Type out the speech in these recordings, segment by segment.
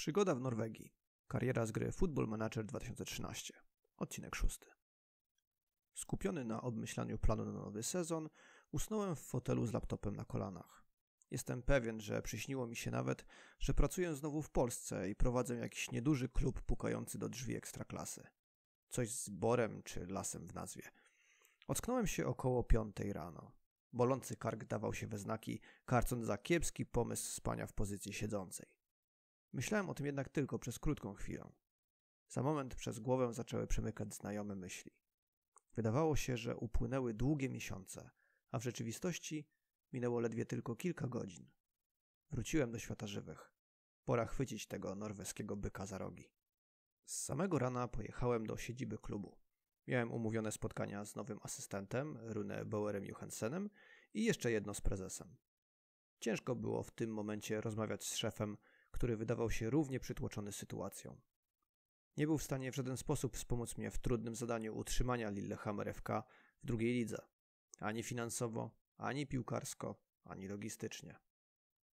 Przygoda w Norwegii. Kariera z gry Football Manager 2013. Odcinek 6. Skupiony na obmyślaniu planu na nowy sezon, usnąłem w fotelu z laptopem na kolanach. Jestem pewien, że przyśniło mi się nawet, że pracuję znowu w Polsce i prowadzę jakiś nieduży klub pukający do drzwi ekstraklasy. Coś z borem czy lasem w nazwie. Ocknąłem się około piątej rano. Bolący kark dawał się we znaki, karcąc za kiepski pomysł spania w pozycji siedzącej. Myślałem o tym jednak tylko przez krótką chwilę. Za moment przez głowę zaczęły przemykać znajome myśli. Wydawało się, że upłynęły długie miesiące, a w rzeczywistości minęło ledwie tylko kilka godzin. Wróciłem do świata żywych. Pora chwycić tego norweskiego byka za rogi. Z samego rana pojechałem do siedziby klubu. Miałem umówione spotkania z nowym asystentem, Rune Bauerem Johansenem i jeszcze jedno z prezesem. Ciężko było w tym momencie rozmawiać z szefem, który wydawał się równie przytłoczony sytuacją. Nie był w stanie w żaden sposób wspomóc mnie w trudnym zadaniu utrzymania Lillehammer FK w drugiej lidze. Ani finansowo, ani piłkarsko, ani logistycznie.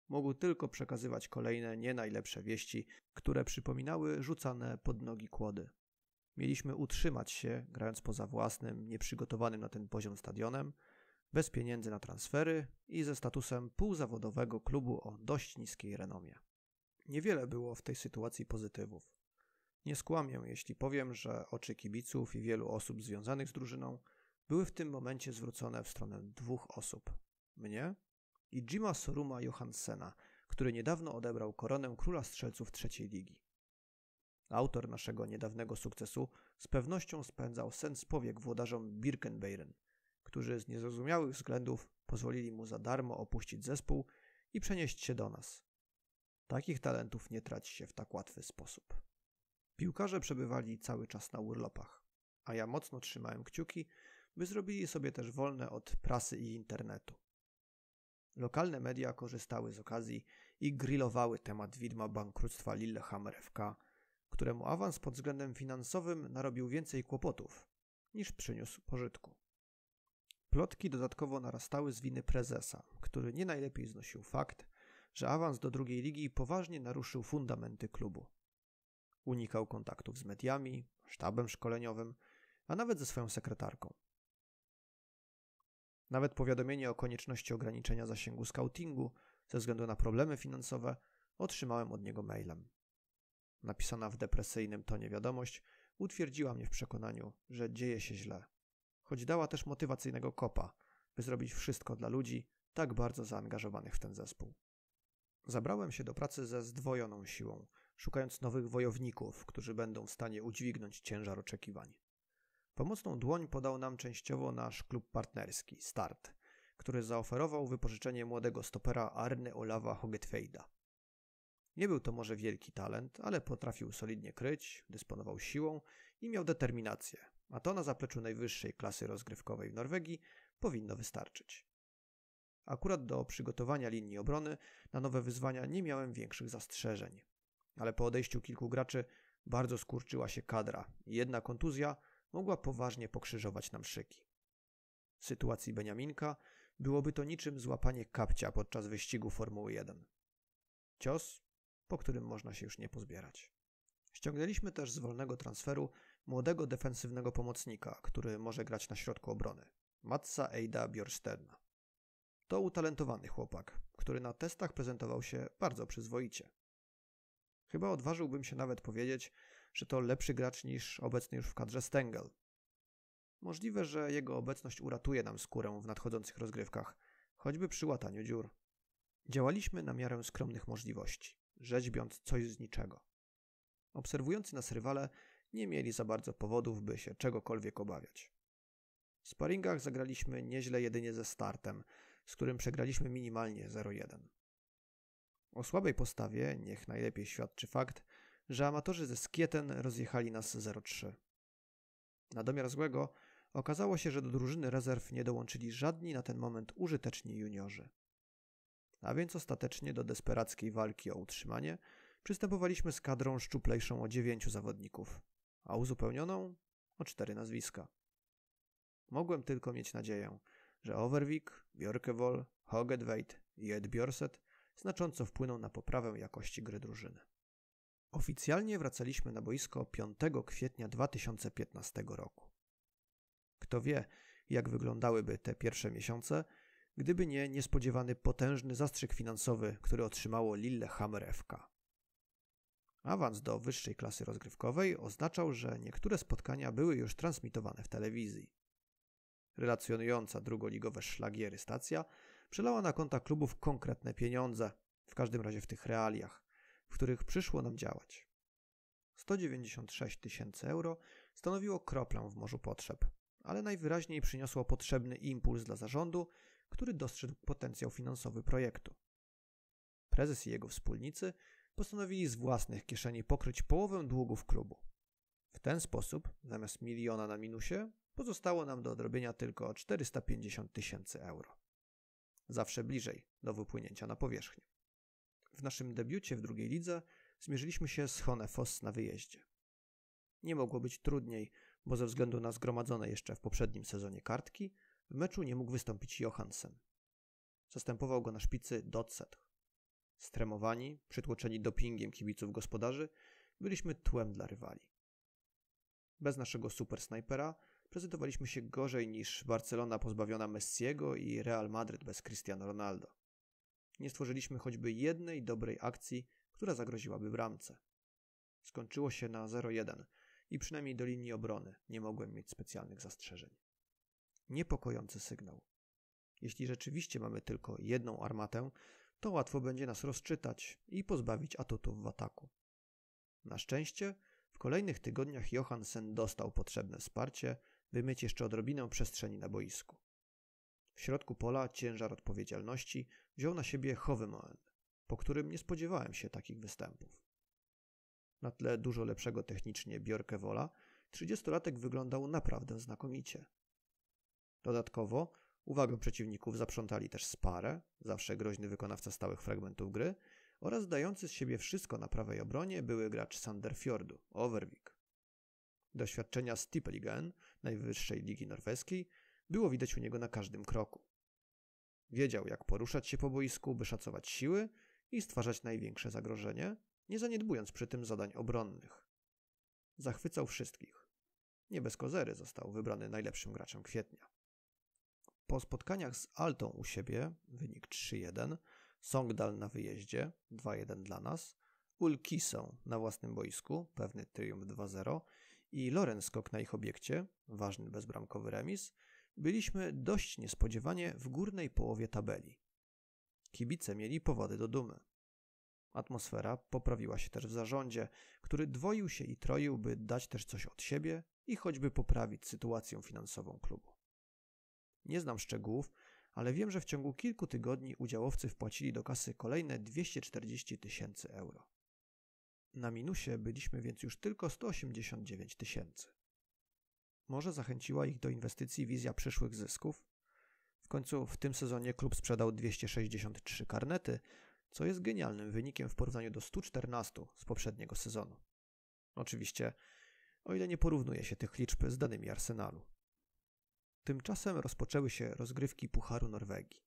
Mógł tylko przekazywać kolejne nie najlepsze wieści, które przypominały rzucane pod nogi kłody. Mieliśmy utrzymać się, grając poza własnym, nieprzygotowanym na ten poziom stadionem, bez pieniędzy na transfery i ze statusem półzawodowego klubu o dość niskiej renomie. Niewiele było w tej sytuacji pozytywów. Nie skłamię, jeśli powiem, że oczy kibiców i wielu osób związanych z drużyną były w tym momencie zwrócone w stronę dwóch osób: mnie i Jima Soruma Johansena, który niedawno odebrał koronę króla strzelców trzeciej ligi. Autor naszego niedawnego sukcesu z pewnością spędzał sen z powiek włodarzom Birkenbeiren, którzy z niezrozumiałych względów pozwolili mu za darmo opuścić zespół i przenieść się do nas. Takich talentów nie traci się w tak łatwy sposób. Piłkarze przebywali cały czas na urlopach, a ja mocno trzymałem kciuki, by zrobili sobie też wolne od prasy i internetu. Lokalne media korzystały z okazji i grillowały temat widma bankructwa Lillehammer FK, któremu awans pod względem finansowym narobił więcej kłopotów niż przyniósł pożytku. Plotki dodatkowo narastały z winy prezesa, który nie najlepiej znosił fakt, że awans do drugiej ligi poważnie naruszył fundamenty klubu. Unikał kontaktów z mediami, sztabem szkoleniowym, a nawet ze swoją sekretarką. Nawet powiadomienie o konieczności ograniczenia zasięgu scoutingu ze względu na problemy finansowe otrzymałem od niego mailem. Napisana w depresyjnym tonie wiadomość utwierdziła mnie w przekonaniu, że dzieje się źle, choć dała też motywacyjnego kopa, by zrobić wszystko dla ludzi tak bardzo zaangażowanych w ten zespół. Zabrałem się do pracy ze zdwojoną siłą, szukając nowych wojowników, którzy będą w stanie udźwignąć ciężar oczekiwań. Pomocną dłoń podał nam częściowo nasz klub partnerski, Start, który zaoferował wypożyczenie młodego stopera Arne Olawa Hogetfejda. Nie był to może wielki talent, ale potrafił solidnie kryć, dysponował siłą i miał determinację, a to na zapleczu najwyższej klasy rozgrywkowej w Norwegii powinno wystarczyć. Akurat do przygotowania linii obrony na nowe wyzwania nie miałem większych zastrzeżeń. Ale po odejściu kilku graczy bardzo skurczyła się kadra i jedna kontuzja mogła poważnie pokrzyżować nam szyki. W sytuacji Beniaminka byłoby to niczym złapanie kapcia podczas wyścigu Formuły 1. Cios, po którym można się już nie pozbierać. Ściągnęliśmy też z wolnego transferu młodego defensywnego pomocnika, który może grać na środku obrony. Matsa Eida Bjorsterna. To utalentowany chłopak, który na testach prezentował się bardzo przyzwoicie. Chyba odważyłbym się nawet powiedzieć, że to lepszy gracz niż obecny już w kadrze Stengel. Możliwe, że jego obecność uratuje nam skórę w nadchodzących rozgrywkach, choćby przy łataniu dziur. Działaliśmy na miarę skromnych możliwości, rzeźbiąc coś z niczego. Obserwujący nas rywale nie mieli za bardzo powodów, by się czegokolwiek obawiać. W sparingach zagraliśmy nieźle jedynie ze startem, z którym przegraliśmy minimalnie 0-1. O słabej postawie niech najlepiej świadczy fakt, że amatorzy ze Skieten rozjechali nas 0-3. Na domiar złego okazało się, że do drużyny rezerw nie dołączyli żadni na ten moment użyteczni juniorzy. A więc ostatecznie do desperackiej walki o utrzymanie przystępowaliśmy z kadrą szczuplejszą o dziewięciu zawodników, a uzupełnioną o cztery nazwiska. Mogłem tylko mieć nadzieję, że Overvik, Björkevoll, Hogedweit i Ed Bjorset znacząco wpłyną na poprawę jakości gry drużyny. Oficjalnie wracaliśmy na boisko 5 kwietnia 2015 roku. Kto wie, jak wyglądałyby te pierwsze miesiące, gdyby nie niespodziewany potężny zastrzyk finansowy, który otrzymało Lillehammer FK. Awans do wyższej klasy rozgrywkowej oznaczał, że niektóre spotkania były już transmitowane w telewizji relacjonująca drugoligowe szlagiery stacja przelała na konta klubów konkretne pieniądze, w każdym razie w tych realiach, w których przyszło nam działać. 196 tysięcy euro stanowiło kroplę w morzu potrzeb, ale najwyraźniej przyniosło potrzebny impuls dla zarządu, który dostrzegł potencjał finansowy projektu. Prezes i jego wspólnicy postanowili z własnych kieszeni pokryć połowę długów klubu. W ten sposób, zamiast miliona na minusie, Pozostało nam do odrobienia tylko 450 tysięcy euro. Zawsze bliżej do wypłynięcia na powierzchnię. W naszym debiucie w drugiej lidze zmierzyliśmy się z Honefos na wyjeździe. Nie mogło być trudniej, bo ze względu na zgromadzone jeszcze w poprzednim sezonie kartki, w meczu nie mógł wystąpić Johansen. Zastępował go na szpicy Dotset. Stremowani, przytłoczeni dopingiem kibiców gospodarzy, byliśmy tłem dla rywali. Bez naszego supersnajpera prezentowaliśmy się gorzej niż Barcelona pozbawiona Messiego i Real Madryt bez Cristiano Ronaldo. Nie stworzyliśmy choćby jednej dobrej akcji, która zagroziłaby bramce. Skończyło się na 0-1 i przynajmniej do linii obrony nie mogłem mieć specjalnych zastrzeżeń. Niepokojący sygnał. Jeśli rzeczywiście mamy tylko jedną armatę, to łatwo będzie nas rozczytać i pozbawić atutów w ataku. Na szczęście w kolejnych tygodniach Johansen dostał potrzebne wsparcie by mieć jeszcze odrobinę przestrzeni na boisku. W środku pola ciężar odpowiedzialności wziął na siebie Hovemoen, po którym nie spodziewałem się takich występów. Na tle dużo lepszego technicznie Wola, 30-latek wyglądał naprawdę znakomicie. Dodatkowo uwagę przeciwników zaprzątali też Sparę, zawsze groźny wykonawca stałych fragmentów gry, oraz dający z siebie wszystko na prawej obronie były gracz Sanderfjordu, Overwick. Doświadczenia Stipligan, najwyższej ligi norweskiej, było widać u niego na każdym kroku. Wiedział, jak poruszać się po boisku, by szacować siły i stwarzać największe zagrożenie, nie zaniedbując przy tym zadań obronnych. Zachwycał wszystkich. Nie bez kozery został wybrany najlepszym graczem kwietnia. Po spotkaniach z Altą u siebie, wynik 3-1, Songdal na wyjeździe, 2-1 dla nas, Ulkisą na własnym boisku, pewny triumf 2-0 i Loren skok na ich obiekcie, ważny bezbramkowy remis, byliśmy dość niespodziewanie w górnej połowie tabeli. Kibice mieli powody do dumy. Atmosfera poprawiła się też w zarządzie, który dwoił się i troił, by dać też coś od siebie i choćby poprawić sytuację finansową klubu. Nie znam szczegółów, ale wiem, że w ciągu kilku tygodni udziałowcy wpłacili do kasy kolejne 240 tysięcy euro. Na minusie byliśmy więc już tylko 189 tysięcy. Może zachęciła ich do inwestycji wizja przyszłych zysków? W końcu w tym sezonie klub sprzedał 263 karnety, co jest genialnym wynikiem w porównaniu do 114 z poprzedniego sezonu. Oczywiście, o ile nie porównuje się tych liczb z danymi Arsenalu. Tymczasem rozpoczęły się rozgrywki Pucharu Norwegii.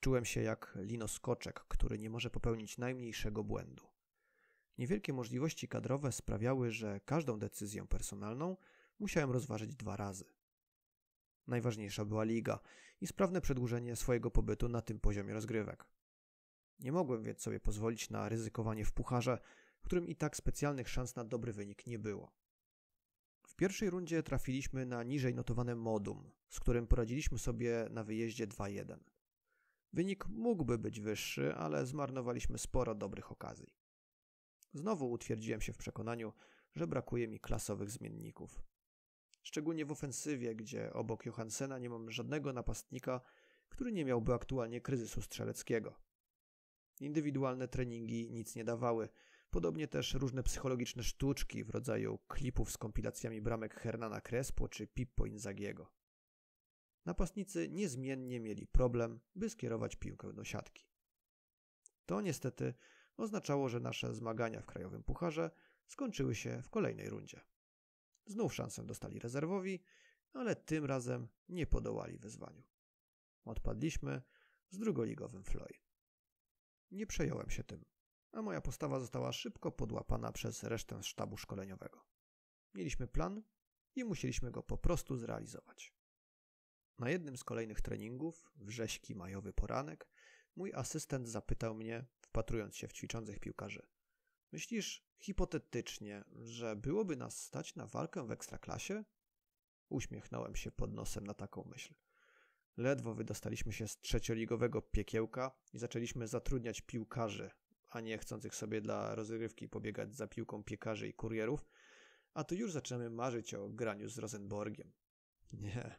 Czułem się jak linoskoczek, który nie może popełnić najmniejszego błędu. Niewielkie możliwości kadrowe sprawiały, że każdą decyzję personalną musiałem rozważyć dwa razy. Najważniejsza była liga i sprawne przedłużenie swojego pobytu na tym poziomie rozgrywek. Nie mogłem więc sobie pozwolić na ryzykowanie w pucharze, w którym i tak specjalnych szans na dobry wynik nie było. W pierwszej rundzie trafiliśmy na niżej notowane modum, z którym poradziliśmy sobie na wyjeździe 2-1. Wynik mógłby być wyższy, ale zmarnowaliśmy sporo dobrych okazji. Znowu utwierdziłem się w przekonaniu, że brakuje mi klasowych zmienników. Szczególnie w ofensywie, gdzie obok Johansena nie mam żadnego napastnika, który nie miałby aktualnie kryzysu strzeleckiego. Indywidualne treningi nic nie dawały, podobnie też różne psychologiczne sztuczki w rodzaju klipów z kompilacjami bramek Hernana Crespo czy Pippo Inzagiego. Napastnicy niezmiennie mieli problem, by skierować piłkę do siatki. To niestety oznaczało, że nasze zmagania w krajowym pucharze skończyły się w kolejnej rundzie. Znów szansę dostali rezerwowi, ale tym razem nie podołali wyzwaniu. Odpadliśmy z drugoligowym Floyd. Nie przejąłem się tym, a moja postawa została szybko podłapana przez resztę sztabu szkoleniowego. Mieliśmy plan i musieliśmy go po prostu zrealizować. Na jednym z kolejnych treningów, wrześki majowy poranek, mój asystent zapytał mnie, wpatrując się w ćwiczących piłkarzy. Myślisz hipotetycznie, że byłoby nas stać na walkę w ekstraklasie? Uśmiechnąłem się pod nosem na taką myśl. Ledwo wydostaliśmy się z trzecioligowego piekiełka i zaczęliśmy zatrudniać piłkarzy, a nie chcących sobie dla rozrywki pobiegać za piłką piekarzy i kurierów, a tu już zaczynamy marzyć o graniu z Rosenborgiem. Nie,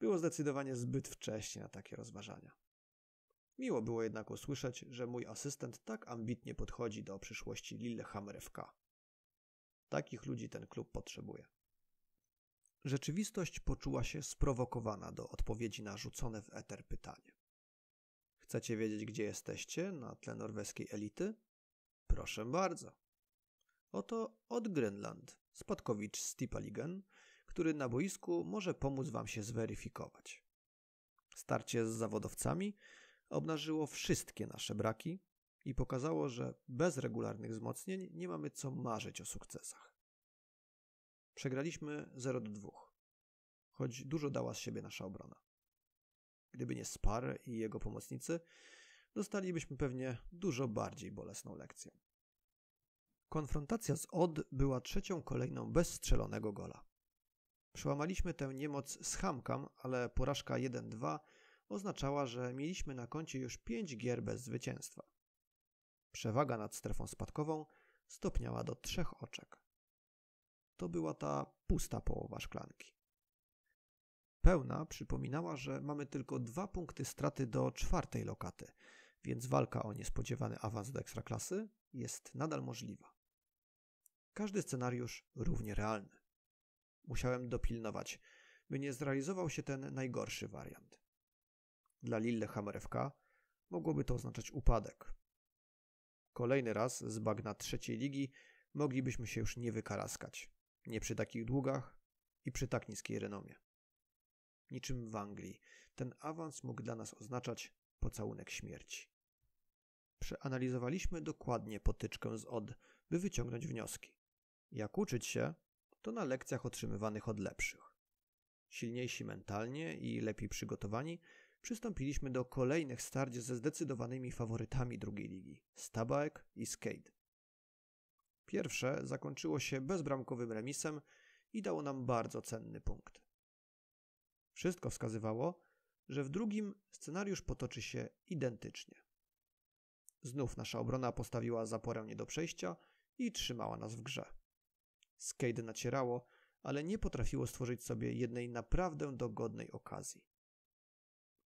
było zdecydowanie zbyt wcześnie na takie rozważania. Miło było jednak usłyszeć, że mój asystent tak ambitnie podchodzi do przyszłości Lillehammer FK. Takich ludzi ten klub potrzebuje. Rzeczywistość poczuła się sprowokowana do odpowiedzi na rzucone w eter pytanie. Chcecie wiedzieć, gdzie jesteście na tle norweskiej elity? Proszę bardzo. Oto od Grönland, spadkowicz Stipaligen, który na boisku może pomóc Wam się zweryfikować. Starcie z zawodowcami obnażyło wszystkie nasze braki i pokazało, że bez regularnych wzmocnień nie mamy co marzyć o sukcesach. Przegraliśmy 0 do 2, choć dużo dała z siebie nasza obrona. Gdyby nie Spar i jego pomocnicy, dostalibyśmy pewnie dużo bardziej bolesną lekcję. Konfrontacja z Od była trzecią kolejną bez strzelonego gola. Przełamaliśmy tę niemoc z Hamkam, ale porażka 1-2 oznaczała, że mieliśmy na koncie już 5 gier bez zwycięstwa. Przewaga nad strefą spadkową stopniała do trzech oczek. To była ta pusta połowa szklanki. Pełna przypominała, że mamy tylko dwa punkty straty do czwartej lokaty, więc walka o niespodziewany awans do ekstraklasy jest nadal możliwa. Każdy scenariusz równie realny. Musiałem dopilnować, by nie zrealizował się ten najgorszy wariant. Dla Lillehammer FK mogłoby to oznaczać upadek. Kolejny raz z bagna trzeciej ligi moglibyśmy się już nie wykaraskać. Nie przy takich długach i przy tak niskiej renomie. Niczym w Anglii, ten awans mógł dla nas oznaczać pocałunek śmierci. Przeanalizowaliśmy dokładnie potyczkę z OD, by wyciągnąć wnioski. Jak uczyć się, to na lekcjach otrzymywanych od lepszych. Silniejsi mentalnie i lepiej przygotowani przystąpiliśmy do kolejnych starć ze zdecydowanymi faworytami drugiej ligi – Stabak i Skate. Pierwsze zakończyło się bezbramkowym remisem i dało nam bardzo cenny punkt. Wszystko wskazywało, że w drugim scenariusz potoczy się identycznie. Znów nasza obrona postawiła zaporę nie do przejścia i trzymała nas w grze. Skade nacierało, ale nie potrafiło stworzyć sobie jednej naprawdę dogodnej okazji.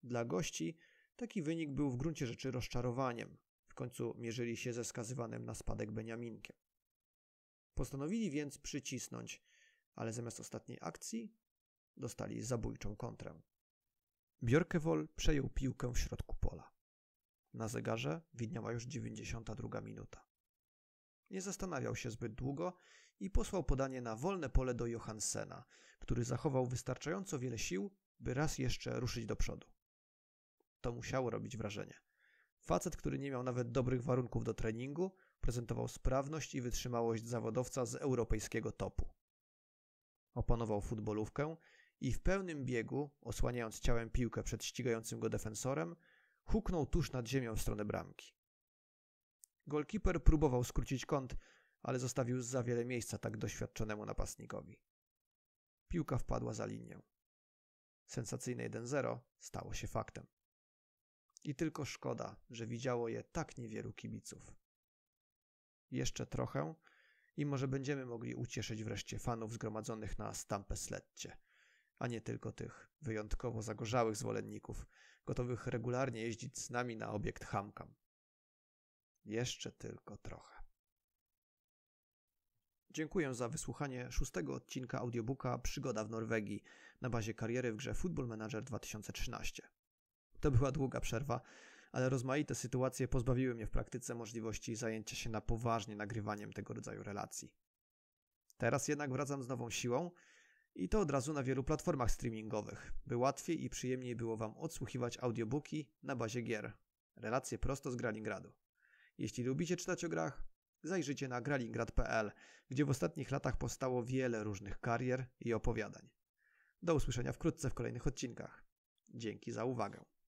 Dla gości taki wynik był w gruncie rzeczy rozczarowaniem. W końcu mierzyli się ze skazywanym na spadek Beniaminkiem. Postanowili więc przycisnąć, ale zamiast ostatniej akcji dostali zabójczą kontrę. Biorkewol przejął piłkę w środku pola. Na zegarze widniała już 92 minuta. Nie zastanawiał się zbyt długo i posłał podanie na wolne pole do Johansena, który zachował wystarczająco wiele sił, by raz jeszcze ruszyć do przodu to musiało robić wrażenie. Facet, który nie miał nawet dobrych warunków do treningu, prezentował sprawność i wytrzymałość zawodowca z europejskiego topu. Opanował futbolówkę i w pełnym biegu, osłaniając ciałem piłkę przed ścigającym go defensorem, huknął tuż nad ziemią w stronę bramki. Golkiper próbował skrócić kąt, ale zostawił za wiele miejsca tak doświadczonemu napastnikowi. Piłka wpadła za linię. Sensacyjne 1-0 stało się faktem. I tylko szkoda, że widziało je tak niewielu kibiców. Jeszcze trochę i może będziemy mogli ucieszyć wreszcie fanów zgromadzonych na Sledcie, a nie tylko tych wyjątkowo zagorzałych zwolenników, gotowych regularnie jeździć z nami na obiekt Hamkam. Jeszcze tylko trochę. Dziękuję za wysłuchanie szóstego odcinka audiobooka Przygoda w Norwegii na bazie kariery w grze Football Manager 2013. To była długa przerwa, ale rozmaite sytuacje pozbawiły mnie w praktyce możliwości zajęcia się na poważnie nagrywaniem tego rodzaju relacji. Teraz jednak wracam z nową siłą i to od razu na wielu platformach streamingowych, by łatwiej i przyjemniej było Wam odsłuchiwać audiobooki na bazie gier. Relacje prosto z Gralingradu. Jeśli lubicie czytać o grach, zajrzyjcie na gralingrad.pl, gdzie w ostatnich latach powstało wiele różnych karier i opowiadań. Do usłyszenia wkrótce w kolejnych odcinkach. Dzięki za uwagę.